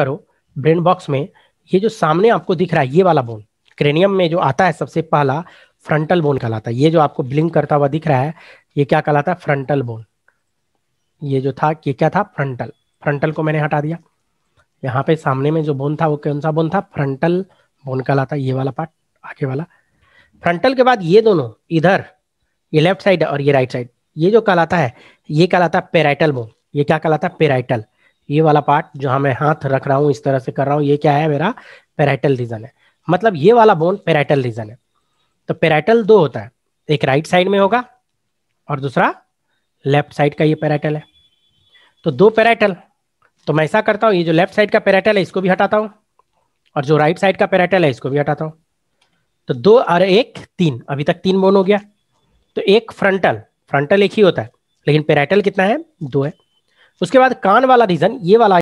करो brain box में ये जो सामने आपको दिख रहा है ये वाला बोन क्रेनियम में जो आता है सबसे पहला फ्रंटल बोन कहलाता है ये जो आपको ब्लिंक करता हुआ दिख रहा है ये क्या कहलाता है फ्रंटल बोन ये जो था ये क्या था फ्रंटल फ्रंटल को मैंने हटा दिया यहाँ पे सामने में जो बोन था वो कौन सा बोन था फ्रंटल बोन कहलाता है ये वाला पार्ट आगे वाला फ्रंटल के बाद ये दोनों इधर ये लेफ्ट साइड और ये राइट साइड ये जो कहलाता है ये कहलाता है पेराइटल बोन ये क्या कहलाता है पेराइटल ये वाला पार्ट जहां मैं हाथ रख रहा हूँ इस तरह से कर रहा हूँ ये क्या है मेरा पेराइटल रीजन है मतलब ये वाला बोन पेराइटल रीजन है तो पेराइटल दो होता है एक राइट साइड में होगा और दूसरा लेफ्ट साइड का ये पेराइटल है तो दो पेराइटल तो मैं ऐसा करता हूँ ये जो लेफ्ट साइड का पेराइटल है इसको भी हटाता हूँ और जो राइट साइड का पेराइटल है इसको भी हटाता हूँ तो दो और एक तीन अभी तक तीन बोन हो गया तो एक फ्रंटल फ्रंटल एक ही होता है लेकिन पेराइटल कितना है दो है उसके बाद कान वाला रीजन ये वाला